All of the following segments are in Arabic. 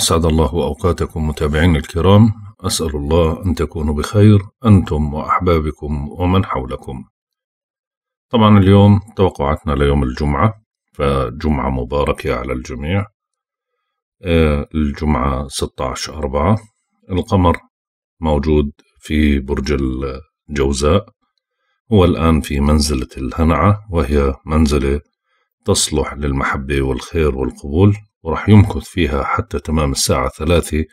أسعد الله أوقاتكم متابعين الكرام أسأل الله أن تكونوا بخير أنتم وأحبابكم ومن حولكم طبعا اليوم توقعاتنا ليوم الجمعة فجمعة مباركة على الجميع آه، الجمعة 16 أربعة القمر موجود في برج الجوزاء هو الآن في منزلة الهنعة وهي منزلة تصلح للمحبة والخير والقبول وراح يمكث فيها حتى تمام الساعة الثلاثة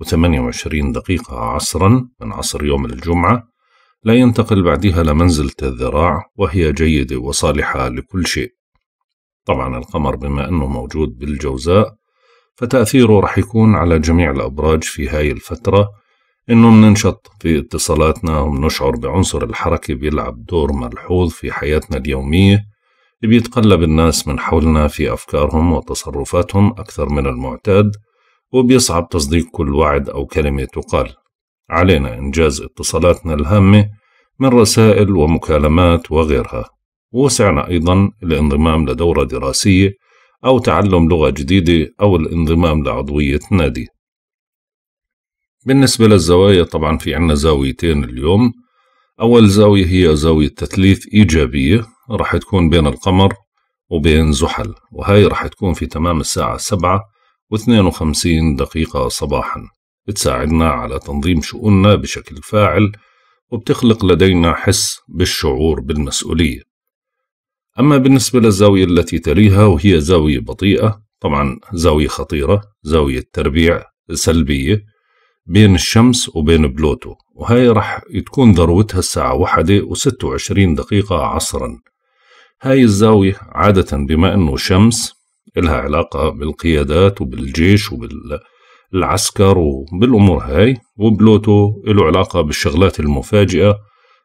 وثمانية وعشرين دقيقة عصرا من عصر يوم الجمعة لا ينتقل بعدها لمنزلة الذراع وهي جيدة وصالحة لكل شيء طبعا القمر بما أنه موجود بالجوزاء فتأثيره رح يكون على جميع الأبراج في هاي الفترة إنه مننشط في اتصالاتنا ومنشعر بعنصر الحركة بيلعب دور ملحوظ في حياتنا اليومية بيتقلب الناس من حولنا في أفكارهم وتصرفاتهم أكثر من المعتاد وبيصعب تصديق كل وعد أو كلمة تقال علينا إنجاز اتصالاتنا الهامة من رسائل ومكالمات وغيرها وسعنا أيضا الانضمام لدورة دراسية أو تعلم لغة جديدة أو الانضمام لعضوية نادي بالنسبة للزوايا طبعا في عنا زاويتين اليوم أول زاوية هي زاوية تثليث إيجابية راح تكون بين القمر وبين زحل وهي راح تكون في تمام الساعة سبعة واثنين وخمسين دقيقة صباحا بتساعدنا على تنظيم شؤوننا بشكل فاعل وبتخلق لدينا حس بالشعور بالمسؤولية أما بالنسبة للزاوية التي تليها وهي زاوية بطيئة طبعا زاوية خطيرة زاوية تربيع سلبية بين الشمس وبين بلوتو وهي رح تكون ذروتها الساعة واحدة وستة وعشرين دقيقة عصرا هاي الزاوية عادة بما أنه شمس إلها علاقة بالقيادات وبالجيش وبالعسكر وبالأمور هاي وبلوتو له علاقة بالشغلات المفاجئة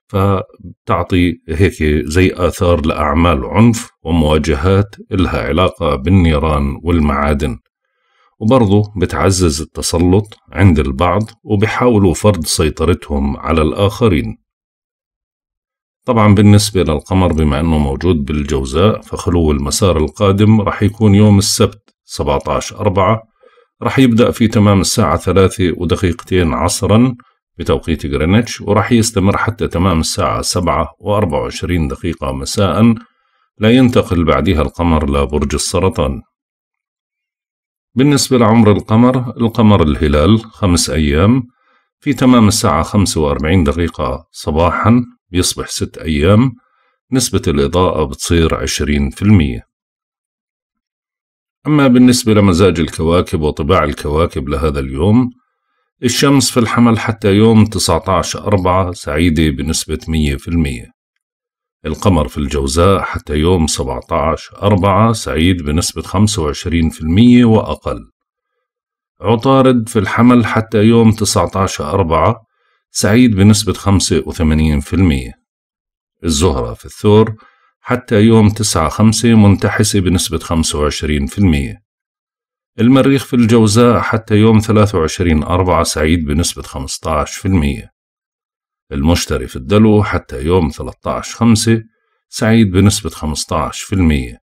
فتعطي هيك زي آثار لأعمال عنف ومواجهات إلها علاقة بالنيران والمعادن وبرضه بتعزز التسلط عند البعض وبيحاولوا فرض سيطرتهم على الآخرين طبعا بالنسبة للقمر بما أنه موجود بالجوزاء فخلو المسار القادم رح يكون يوم السبت 17 أربعة رح يبدأ في تمام الساعة ثلاثة ودقيقتين عصرا بتوقيت غرينتش ورح يستمر حتى تمام الساعة سبعة وأربعة وعشرين دقيقة مساء لا ينتقل بعدها القمر لبرج السرطان بالنسبة لعمر القمر القمر الهلال خمس أيام في تمام الساعة 45 دقيقة صباحا بيصبح ست أيام نسبة الإضاءة بتصير 20% أما بالنسبة لمزاج الكواكب وطباع الكواكب لهذا اليوم الشمس في الحمل حتى يوم 19 أربعة سعيدة بنسبة 100% القمر في الجوزاء حتى يوم 17 4 سعيد بنسبة 25% وأقل عطارد في الحمل حتى يوم 19 4 سعيد بنسبة 85% الزهرة في الثور حتى يوم 9 5 منتحسة بنسبة 25% المريخ في الجوزاء حتى يوم 23 أربعة سعيد بنسبة 15% المشتري في الدلو حتى يوم 13/5 سعيد بنسبة 15%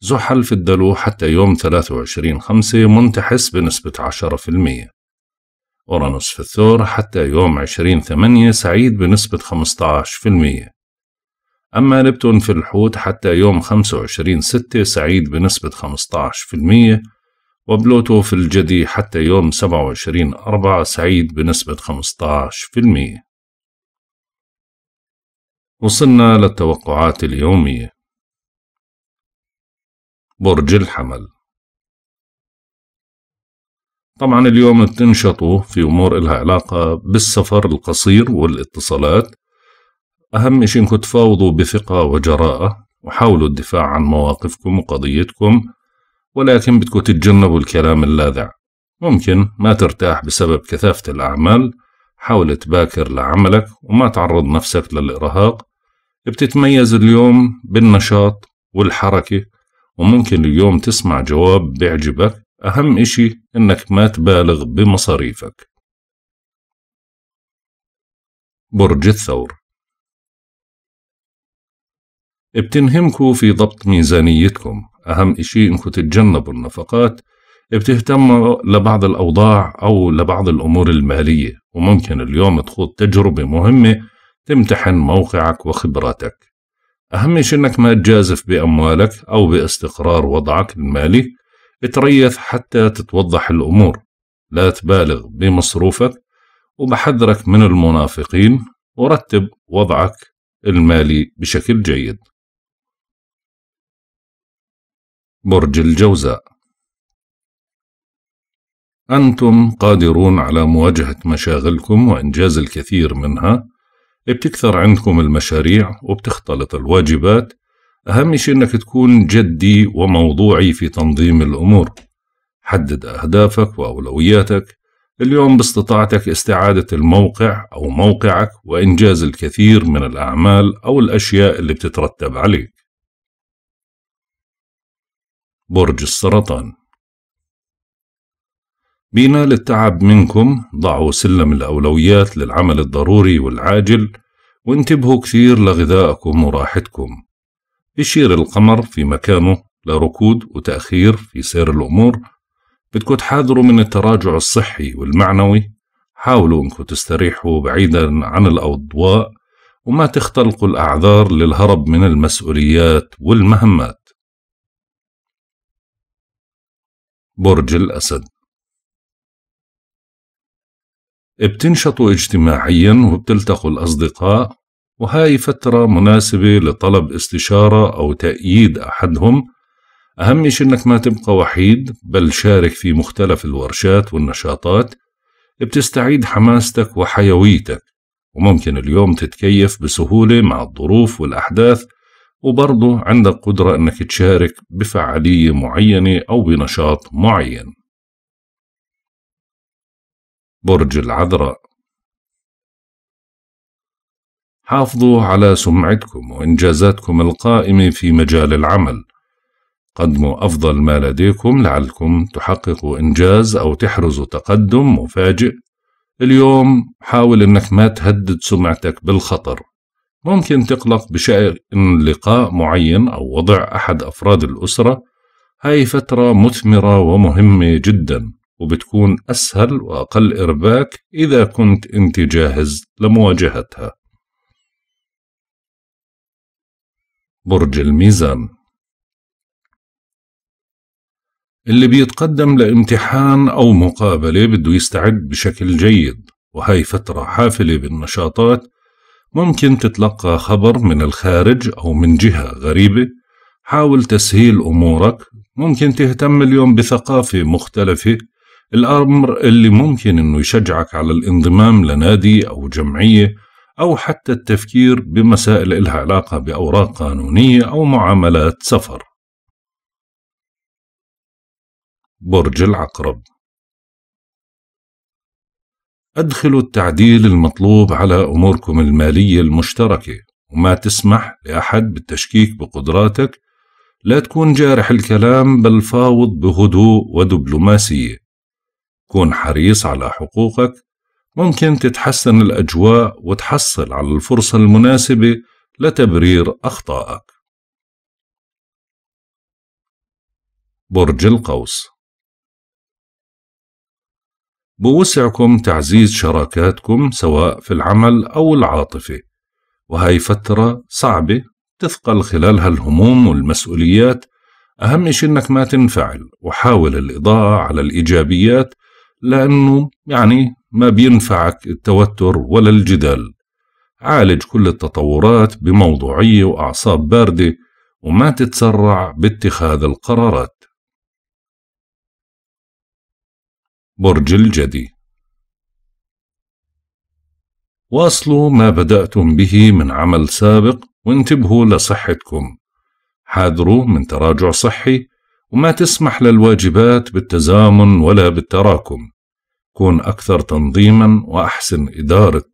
زحل في الدلو حتى يوم 23/5 منتحس بنسبة 10% أورانوس في الثور حتى يوم 20/8 سعيد بنسبة 15% أما نبتون في الحوت حتى يوم 25/6 سعيد بنسبة 15% وبلوتو في الجدي حتى يوم 27/4 سعيد بنسبة 15% وصلنا للتوقعات اليومية برج الحمل طبعا اليوم بتنشطوا في أمور إلها علاقة بالسفر القصير والاتصالات أهم شيء إنكم تفاوضوا بثقة وجراءة وحاولوا الدفاع عن مواقفكم وقضيتكم ولكن بدكم تتجنبوا الكلام اللاذع ممكن ما ترتاح بسبب كثافة الأعمال حاول تباكر لعملك وما تعرض نفسك للإرهاق بتتميز اليوم بالنشاط والحركة وممكن اليوم تسمع جواب بيعجبك أهم إشي إنك ما تبالغ بمصاريفك برج الثور بتنهمكوا في ضبط ميزانيتكم أهم إشي إنكم تتجنبوا النفقات بتهتموا لبعض الأوضاع أو لبعض الأمور المالية وممكن اليوم تخوض تجربة مهمة تمتحن موقعك وخبراتك أهم شيء إنك ما تجازف بأموالك أو باستقرار وضعك المالي اتريث حتى تتوضح الأمور لا تبالغ بمصروفك وبحذرك من المنافقين ورتب وضعك المالي بشكل جيد برج الجوزاء أنتم قادرون على مواجهة مشاغلكم وإنجاز الكثير منها بتكثر عندكم المشاريع وبتختلط الواجبات أهم شيء إنك تكون جدي وموضوعي في تنظيم الأمور حدد أهدافك وأولوياتك اليوم باستطاعتك استعادة الموقع أو موقعك وإنجاز الكثير من الأعمال أو الأشياء اللي بتترتب عليك برج السرطان بناء للتعب منكم ضعوا سلم الأولويات للعمل الضروري والعاجل وانتبهوا كثير لغذائكم وراحتكم يشير القمر في مكانه لركود وتأخير في سير الأمور بدكم تحاذروا من التراجع الصحي والمعنوي حاولوا انكم تستريحوا بعيدا عن الأضواء وما تختلقوا الأعذار للهرب من المسؤوليات والمهمات برج الأسد بتنشطوا اجتماعيا وبتلتقوا الأصدقاء وهاي فترة مناسبة لطلب استشارة أو تأييد أحدهم أهم شيء إنك ما تبقى وحيد بل شارك في مختلف الورشات والنشاطات بتستعيد حماستك وحيويتك وممكن اليوم تتكيف بسهولة مع الظروف والأحداث وبرضه عندك قدرة إنك تشارك بفعالية معينة أو بنشاط معين برج العذراء حافظوا على سمعتكم وإنجازاتكم القائمة في مجال العمل قدموا أفضل ما لديكم لعلكم تحققوا إنجاز أو تحرزوا تقدم مفاجئ اليوم حاول أنك ما تهدد سمعتك بالخطر ممكن تقلق بشأن لقاء معين أو وضع أحد أفراد الأسرة هاي فترة مثمرة ومهمة جدا وبتكون أسهل وأقل إرباك إذا كنت أنت جاهز لمواجهتها برج الميزان اللي بيتقدم لامتحان أو مقابلة بده يستعد بشكل جيد وهي فترة حافلة بالنشاطات ممكن تتلقى خبر من الخارج أو من جهة غريبة حاول تسهيل أمورك ممكن تهتم اليوم بثقافة مختلفة الأمر اللي ممكن أنه يشجعك على الانضمام لنادي أو جمعية أو حتى التفكير بمسائل إلها علاقة بأوراق قانونية أو معاملات سفر برج العقرب أدخلوا التعديل المطلوب على أموركم المالية المشتركة وما تسمح لأحد بالتشكيك بقدراتك لا تكون جارح الكلام بل فاوض بهدوء ودبلوماسية كون حريص على حقوقك ممكن تتحسن الأجواء وتحصل على الفرصة المناسبة لتبرير أخطائك برج القوس بوسعكم تعزيز شراكاتكم سواء في العمل أو العاطفة وهي فترة صعبة تثقل خلالها الهموم والمسؤوليات أهم شيء إنك ما تنفعل وحاول الإضاءة على الإيجابيات لأنه يعني ما بينفعك التوتر ولا الجدال عالج كل التطورات بموضوعية وأعصاب باردة وما تتسرع باتخاذ القرارات برج الجدي واصلوا ما بدأتم به من عمل سابق وانتبهوا لصحتكم حاذروا من تراجع صحي وما تسمح للواجبات بالتزامن ولا بالتراكم كون أكثر تنظيما وأحسن إدارة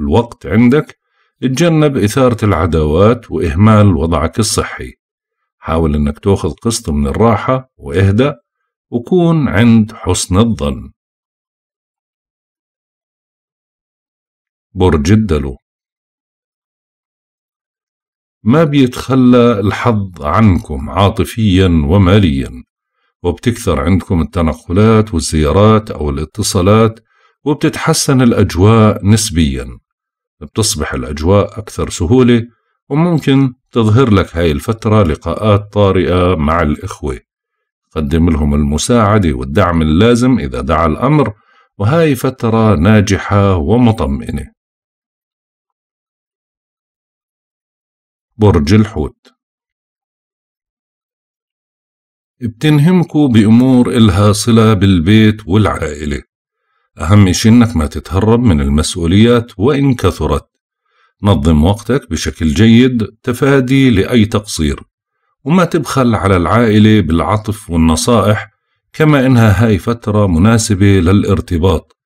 الوقت عندك اتجنب إثارة العداوات وإهمال وضعك الصحي حاول أنك تأخذ قسط من الراحة وإهدأ وكون عند حسن الظن برج الدلو ما بيتخلى الحظ عنكم عاطفيا وماليا وبتكثر عندكم التنقلات والزيارات أو الاتصالات وبتتحسن الأجواء نسبيا بتصبح الأجواء أكثر سهولة وممكن تظهر لك هاي الفترة لقاءات طارئة مع الإخوة قدم لهم المساعدة والدعم اللازم إذا دعا الأمر وهاي فترة ناجحة ومطمئنة برج الحوت بتنهمكوا بأمور إلها صلة بالبيت والعائلة أهم شيء إنك ما تتهرب من المسؤوليات وإن كثرت نظم وقتك بشكل جيد تفادي لأي تقصير وما تبخل على العائلة بالعطف والنصائح كما إنها هاي فترة مناسبة للارتباط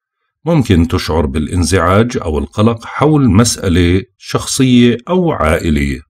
ممكن تشعر بالانزعاج أو القلق حول مسألة شخصية أو عائلية